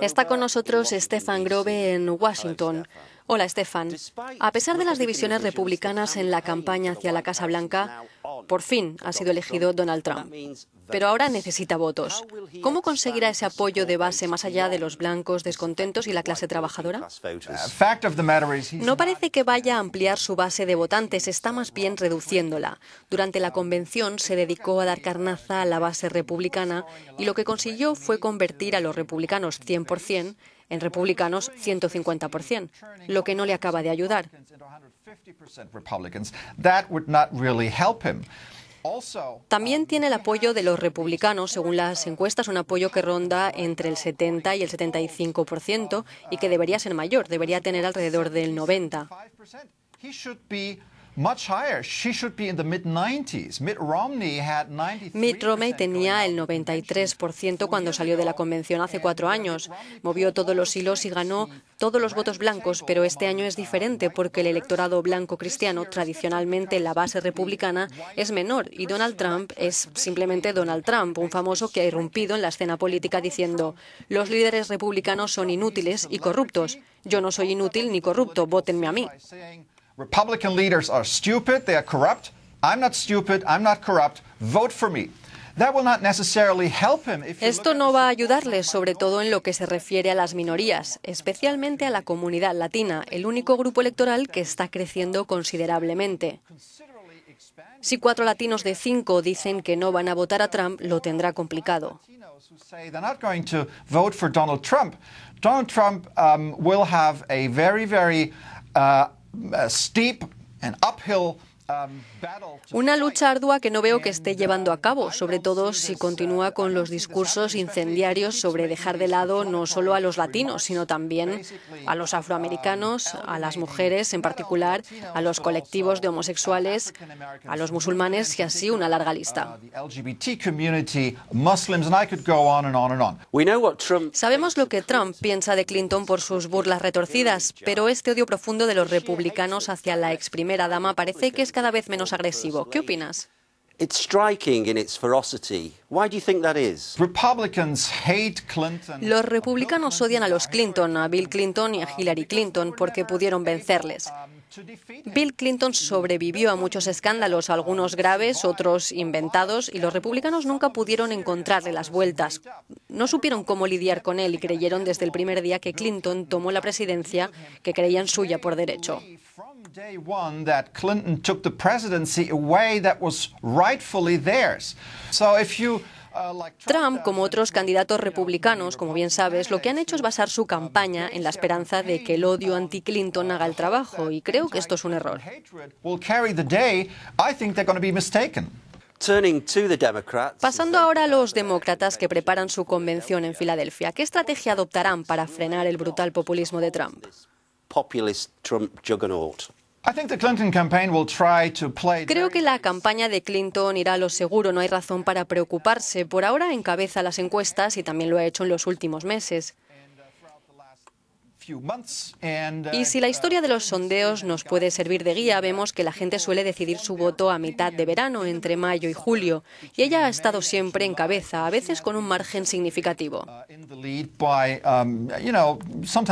Está con nosotros Stefan Grobe en Washington. Hola, Stefan. A pesar de las divisiones republicanas en la campaña hacia la Casa Blanca, por fin ha sido elegido Donald Trump. Pero ahora necesita votos. ¿Cómo conseguirá ese apoyo de base más allá de los blancos descontentos y la clase trabajadora? No parece que vaya a ampliar su base de votantes, está más bien reduciéndola. Durante la convención se dedicó a dar carnaza a la base republicana y lo que consiguió fue convertir a los republicanos 100% en republicanos 150%, lo que no le acaba de ayudar. También um, tiene el apoyo de los republicanos, según las encuestas, un apoyo que ronda entre el 70 y el 75% y que debería ser mayor, debería tener alrededor del 90% much higher. She should be in Mitt Romney Mitt Romney tenía el 93% cuando salió de la convención hace cuatro años. Movió todos los hilos y ganó todos los votos blancos, pero este año es diferente porque el electorado blanco cristiano, tradicionalmente la base republicana, es menor y Donald Trump es simplemente Donald Trump, un famoso que ha irrumpido en la escena política diciendo los líderes republicanos son inútiles y corruptos. Yo no soy inútil ni corrupto, votenme a mí. Esto no va a ayudarle, sobre todo en lo que se refiere a las minorías, especialmente a la comunidad latina, el único grupo electoral que está creciendo considerablemente. Si cuatro latinos de cinco dicen que no van a votar a Trump, lo tendrá complicado. Donald Trump um, will have a uh, steep and uphill Una lucha ardua que no veo que esté llevando a cabo, sobre todo si continúa con los discursos incendiarios sobre dejar de lado no solo a los latinos, sino también a los afroamericanos, a las mujeres en particular, a los colectivos de homosexuales, a los musulmanes y así una larga lista. Sabemos lo que Trump piensa de Clinton por sus burlas retorcidas, pero este odio profundo de los republicanos hacia la ex primera dama parece que es cada vez menos agresivo. ¿Qué opinas? Los republicanos odian a los Clinton, a Bill Clinton y a Hillary Clinton porque pudieron vencerles. Bill Clinton sobrevivió a muchos escándalos, algunos graves, otros inventados, y los republicanos nunca pudieron encontrarle las vueltas. No supieron cómo lidiar con él y creyeron desde el primer día que Clinton tomó la presidencia que creían suya por derecho. Trump, como otros candidatos republicanos, como bien sabes, lo que han hecho es basar su campaña en la esperanza de que el odio anti-Clinton haga el trabajo, y creo que esto es un error. Pasando ahora a los demócratas que preparan su convención en Filadelfia, ¿qué estrategia adoptarán para frenar el brutal populismo de Trump? Creo que la campaña de Clinton irá a lo seguro, no hay razón para preocuparse. Por ahora encabeza las encuestas y también lo ha hecho en los últimos meses. Y si la historia de los sondeos nos puede servir de guía, vemos que la gente suele decidir su voto a mitad de verano, entre mayo y julio, y ella ha estado siempre en cabeza, a veces con un margen significativo. Uh, um,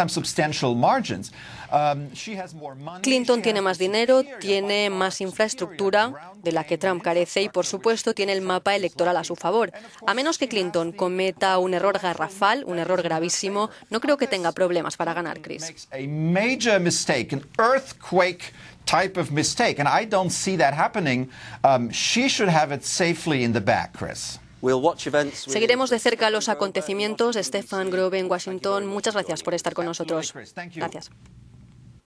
um, Clinton tiene más dinero, tiene más infraestructura de la que Trump carece y, por supuesto, tiene el mapa electoral a su favor. A menos que Clinton cometa un error garrafal, un error gravísimo, no creo que tenga problemas para ganar. Leonard, Chris. a major mistake, an earthquake type of mistake, and I don't see that happening. Um, she should have it safely in the back, Chris. Seguiremos de cerca los acontecimientos. Stefan Grove en Washington, muchas gracias por estar con nosotros. Gracias.